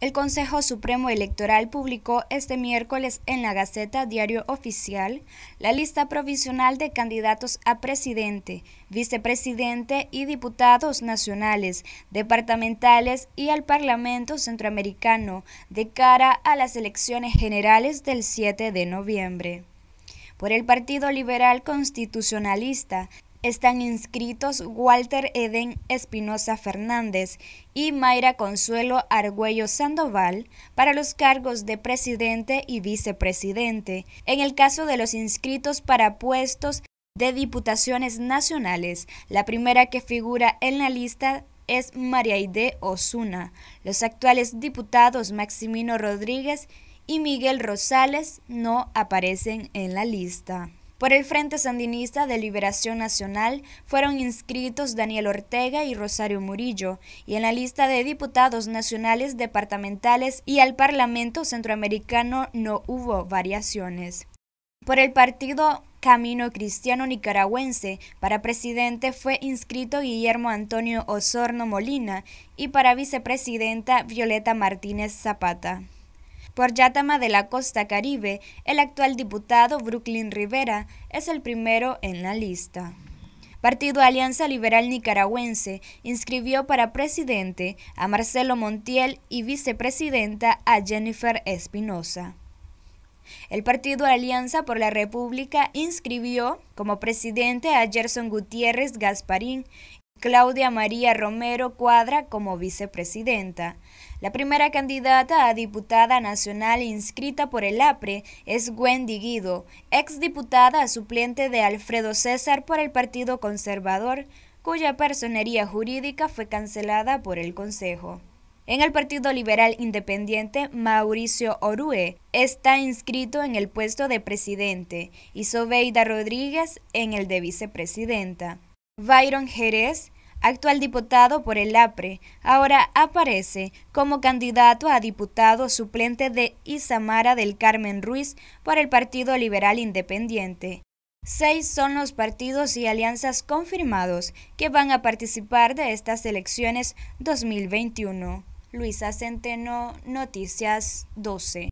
El Consejo Supremo Electoral publicó este miércoles en la Gaceta Diario Oficial la lista provisional de candidatos a presidente, vicepresidente y diputados nacionales, departamentales y al Parlamento Centroamericano de cara a las elecciones generales del 7 de noviembre. Por el Partido Liberal Constitucionalista, están inscritos Walter Eden Espinosa Fernández y Mayra Consuelo Argüello Sandoval para los cargos de presidente y vicepresidente. En el caso de los inscritos para puestos de diputaciones nacionales, la primera que figura en la lista es María Osuna. Los actuales diputados Maximino Rodríguez y Miguel Rosales no aparecen en la lista. Por el Frente Sandinista de Liberación Nacional fueron inscritos Daniel Ortega y Rosario Murillo, y en la lista de diputados nacionales, departamentales y al Parlamento Centroamericano no hubo variaciones. Por el partido Camino Cristiano Nicaragüense, para presidente fue inscrito Guillermo Antonio Osorno Molina y para vicepresidenta Violeta Martínez Zapata. Por Yatama de la Costa Caribe, el actual diputado Brooklyn Rivera es el primero en la lista. Partido Alianza Liberal Nicaragüense inscribió para presidente a Marcelo Montiel y vicepresidenta a Jennifer Espinosa. El partido Alianza por la República inscribió como presidente a Gerson Gutiérrez Gasparín Claudia María Romero Cuadra como vicepresidenta. La primera candidata a diputada nacional inscrita por el APRE es Wendy Guido, exdiputada suplente de Alfredo César por el Partido Conservador, cuya personería jurídica fue cancelada por el Consejo. En el Partido Liberal Independiente, Mauricio Orue está inscrito en el puesto de presidente y Sobeida Rodríguez en el de vicepresidenta. Byron Jerez, actual diputado por el APRE, ahora aparece como candidato a diputado suplente de Isamara del Carmen Ruiz por el Partido Liberal Independiente. Seis son los partidos y alianzas confirmados que van a participar de estas elecciones 2021. Luisa Centeno, Noticias 12.